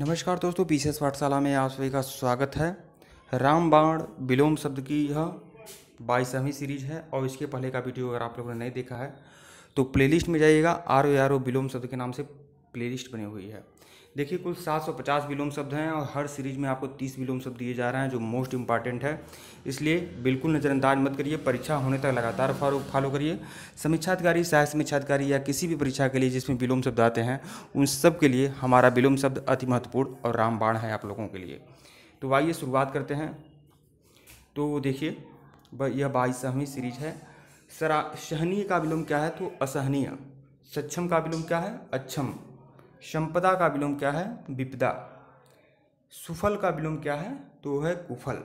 नमस्कार दोस्तों P C पाठशाला में आप सभी का स्वागत है रामबाण विलोम शब्द की यह बाईसवीं सीरीज है और इसके पहले का वीडियो अगर आप लोगों ने नहीं देखा है तो प्लेलिस्ट में जाइएगा आर ओ आर ओ विलोम शब्द के नाम से प्लेलिस्ट बनी हुई है देखिए कुल 750 विलोम शब्द हैं और हर सीरीज में आपको 30 विलोम शब्द दिए जा रहे हैं जो मोस्ट इंपॉर्टेंट है इसलिए बिल्कुल नज़रअंदाज मत करिए परीक्षा होने तक लगातार फॉलो फॉलो करिए समीक्षाधिकारी सहायक समीक्षाधिकारी या किसी भी परीक्षा के लिए जिसमें विलोम शब्द आते हैं उन सब के लिए हमारा विलोम शब्द अति महत्वपूर्ण और रामबाण है आप लोगों के लिए तो आइए शुरुआत करते हैं तो देखिए यह बाईसवीं सीरीज है सरा सहनीय का विलोम क्या है तो असहनीय सक्षम का विलोम क्या है अक्षम संपदा का विलोम क्या है विपदा सुफल का विलोम क्या है तो है कुफल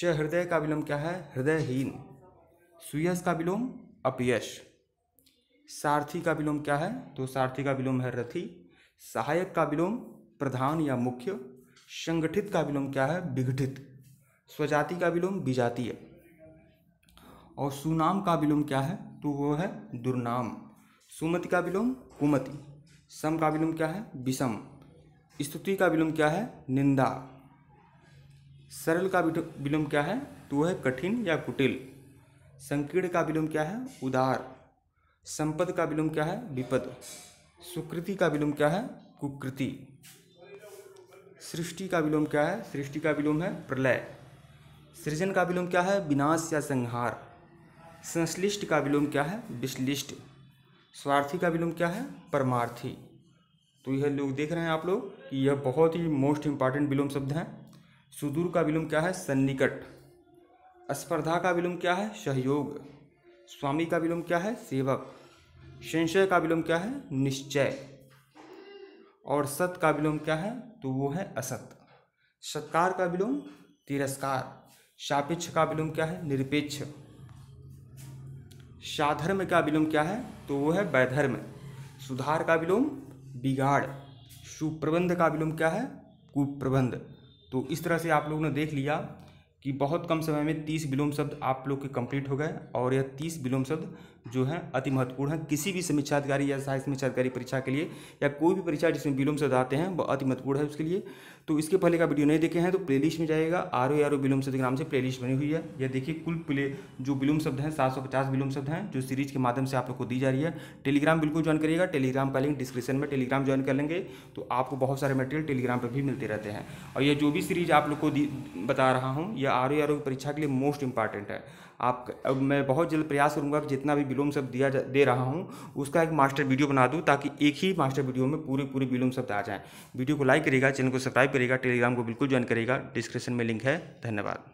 सहृदय का विलोम क्या है हृदयहीन सुयश का विलोम अपयश सारथी का विलोम क्या है तो सारथी का विलोम है रथी सहायक का विलोम प्रधान या मुख्य संगठित का विलोम क्या है विघटित स्वजाति का विलोम विजातीय और सुनाम का विलोम क्या है तो वो है दुर्नाम सुमति का विलोम कुमति सम का विलोम क्या है विषम स्तुति का विलोम क्या है निंदा सरल का विलोम क्या है तो वह है कठिन या कुटिल संकीर्ण का विलोम क्या है उदार संपद का विलोम क्या है विपद सुकृति का विलोम क्या है कुकृति सृष्टि का विलोम क्या है सृष्टि का विलोम है प्रलय सृजन का विलोम क्या है विनाश या संहार संश्लिष्ट का विलोम क्या है विश्लिष्ट स्वार्थी का विलोम क्या है परमार्थी तो यह लोग देख रहे हैं आप लोग कि यह बहुत ही मोस्ट इंपॉर्टेंट विलोम शब्द हैं सुदूर का विलोम क्या है सन्निकट स्पर्धा का विलोम क्या है सहयोग स्वामी का विलोम क्या है सेवक संशय का विलोम क्या है निश्चय और सत का विलोम क्या है तो वो है असत सत्कार का विलोम तिरस्कार सापेक्ष का विलोम क्या है निरपेक्ष साधर्म का विलोम क्या है तो वो है वैधर्म सुधार का विलोम बिगाड़ सुप्रबंध का विलोम क्या है कुप्रबंध तो इस तरह से आप लोगों ने देख लिया कि बहुत कम समय में तीस विलोम शब्द आप लोग के कंप्लीट हो गए और यह तीस विलोम शब्द जो है अति महत्वपूर्ण है किसी भी समीक्षा अधिकारी या सहायक समीक्षाधिकारी परीक्षा के लिए या कोई भी परीक्षा जिसमें विलोम शब्द आते हैं वह अति महत्वपूर्ण है उसके लिए तो इसके पहले का वीडियो नहीं देखे हैं तो प्ले में जाएगा आर ओ आर ओ विलोम शब्द के नाम से प्ले बनी हुई है यह देखिए कुल प्ले जो विलोम शब्द हैं सात सौ पचास विलोम शब्द हैं जो सीरीज के माध्यम से आप लोग को दी जा रही है टेलीग्राम बिल्कुल ज्वाइन करिएगा टेलीग्राम का लिंक डिस्क्रिप्शन में टेलीग्राम ज्वाइन कर लेंगे तो आपको बहुत सारे मटेरियल टेलीग्राम पर भी मिलते रहते हैं और यह जो भी सीरीज आप लोग को बता रहा हूँ यह आर ओ आर ओ परीक्षा के लिए मोस्ट इंपॉर्टेंट है आप अब मैं बहुत जल्द प्रयास करूँगा कि जितना भी विलोम शब्द दिया दे रहा हूँ उसका एक मास्टर वीडियो बना दूँ ताकि एक ही मास्टर वीडियो में पूरे पूरे विलोम शब्द आ जाएँ वीडियो को लाइक करेगा चैनल को सब्सक्राइब करेगा टेलीग्राम को बिल्कुल ज्वाइन करेगा डिस्क्रिप्शन में लिंक है धन्यवाद